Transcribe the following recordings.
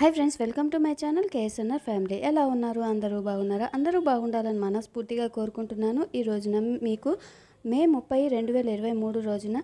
high friends welcome to my channel KSNR family ఎలా ఉన్నారు అందరూ బాగున్నారా అందరూ బాగుండాలని మనస్ఫూర్తిగా కోరుకుంటున్నాను ఈ రోజున మీకు మే ముప్పై రెండు వేల ఇరవై మూడు రోజున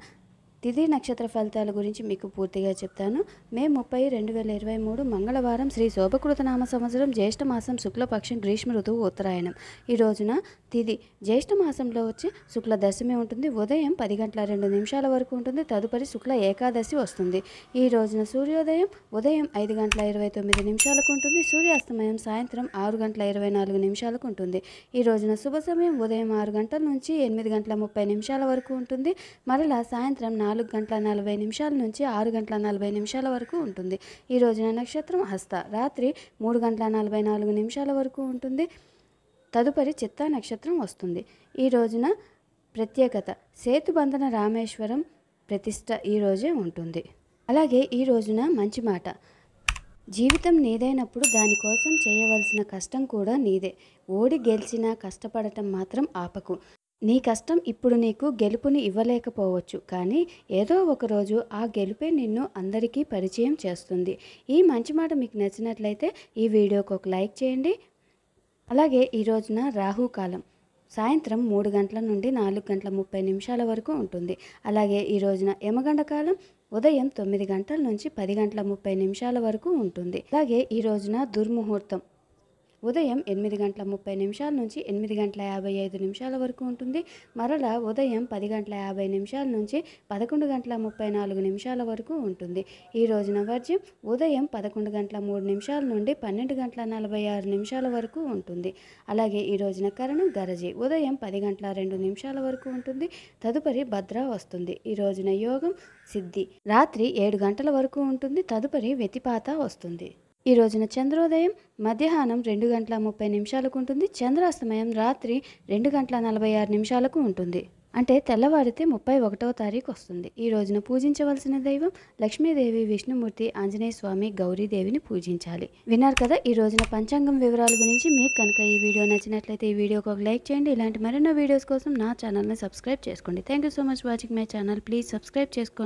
తిథి నక్షత్ర ఫలితాల గురించి మీకు పూర్తిగా చెప్తాను మే ముప్పై రెండు వేల ఇరవై మూడు మంగళవారం శ్రీ శోభకృత నామ సంవత్సరం మాసం శుక్లపక్షం గ్రీష్మ ఋతువు ఉత్తరాయణం ఈ రోజున తిథి జ్యేష్ఠ మాసంలో వచ్చి శుక్ల దశమి ఉంటుంది ఉదయం పది గంటల రెండు నిమిషాల వరకు ఉంటుంది తదుపరి శుక్ల ఏకాదశి వస్తుంది ఈ రోజున సూర్యోదయం ఉదయం ఐదు గంటల ఇరవై తొమ్మిది నిమిషాలకు ఉంటుంది సూర్యాస్తమయం సాయంత్రం ఆరు గంటల ఇరవై నాలుగు నిమిషాలకు ఉంటుంది ఈ రోజున శుభ సమయం ఉదయం ఆరు గంటల నుంచి ఎనిమిది గంటల ముప్పై నిమిషాల వరకు ఉంటుంది మరలా సాయంత్రం నాలుగు నాలుగు గంటల నలభై నిమిషాల నుంచి ఆరు గంటల నలభై నిమిషాల వరకు ఉంటుంది ఈ రోజున నక్షత్రం హస్త రాత్రి మూడు గంటల నలభై నాలుగు నిమిషాల వరకు ఉంటుంది తదుపరి చిత్తా నక్షత్రం వస్తుంది ఈ రోజున ప్రత్యేకత సేతుబంధన రామేశ్వరం ప్రతిష్ట ఈరోజే ఉంటుంది అలాగే ఈ రోజున మంచి మాట జీవితం నీదైనప్పుడు దానికోసం చేయవలసిన కష్టం కూడా నీదే ఓడి గెలిచినా కష్టపడటం మాత్రం ఆపకు నీ కష్టం ఇప్పుడు నీకు గెలుపుని ఇవ్వలేకపోవచ్చు కానీ ఏదో ఒకరోజు ఆ గెలుపే నిన్ను అందరికీ పరిచయం చేస్తుంది ఈ మంచి మాట మీకు నచ్చినట్లయితే ఈ వీడియోకి ఒక లైక్ చేయండి అలాగే ఈ రోజున రాహుకాలం సాయంత్రం మూడు గంటల నుండి నాలుగు గంటల ముప్పై నిమిషాల వరకు ఉంటుంది అలాగే ఈ రోజున యమగండ కాలం ఉదయం తొమ్మిది గంటల నుంచి పది గంటల ముప్పై నిమిషాల వరకు ఉంటుంది అలాగే ఈ రోజున దుర్ముహూర్తం ఉదయం ఎనిమిది గంటల ముప్పై నిమిషాల నుంచి ఎనిమిది గంటల యాభై ఐదు నిమిషాల వరకు ఉంటుంది మరలా ఉదయం పది గంటల యాభై నిమిషాల నుంచి పదకొండు గంటల ముప్పై నాలుగు నిమిషాల వరకు ఉంటుంది ఈ రోజు వర్జ్యం ఉదయం పదకొండు గంటల మూడు నిమిషాల నుండి పన్నెండు గంటల నలభై ఆరు నిమిషాల వరకు ఉంటుంది అలాగే ఈ రోజున కరణం గరజి ఉదయం పది గంటల రెండు నిమిషాల వరకు ఉంటుంది తదుపరి భద్ర వస్తుంది ఈ రోజున యోగం సిద్ధి రాత్రి ఏడు గంటల వరకు ఉంటుంది తదుపరి వ్యతిపాత వస్తుంది ఈ రోజున చంద్రోదయం మధ్యాహ్నం రెండు గంటల ముప్పై నిమిషాలకు ఉంటుంది చంద్రాస్తమయం రాత్రి రెండు గంటల నలభై ఆరు నిమిషాలకు ఉంటుంది అంటే తెల్లవారితే ముప్పై ఒకటవ తారీఖు వస్తుంది ఈ రోజున పూజించవలసిన దైవం లక్ష్మీదేవి విష్ణుమూర్తి ఆంజనేయ స్వామి గౌరీదేవిని పూజించాలి విన్నారు కదా ఈ రోజున పంచాంగం వివరాల గురించి మీకు కనుక ఈ వీడియో నచ్చినట్లయితే ఈ వీడియోకి ఒక లైక్ చేయండి ఇలాంటి మరెన్నో వీడియోస్ కోసం నా ఛానల్ని సబ్స్క్రైబ్ చేసుకోండి thank so much watching my channel please subscribe చేసుకోండి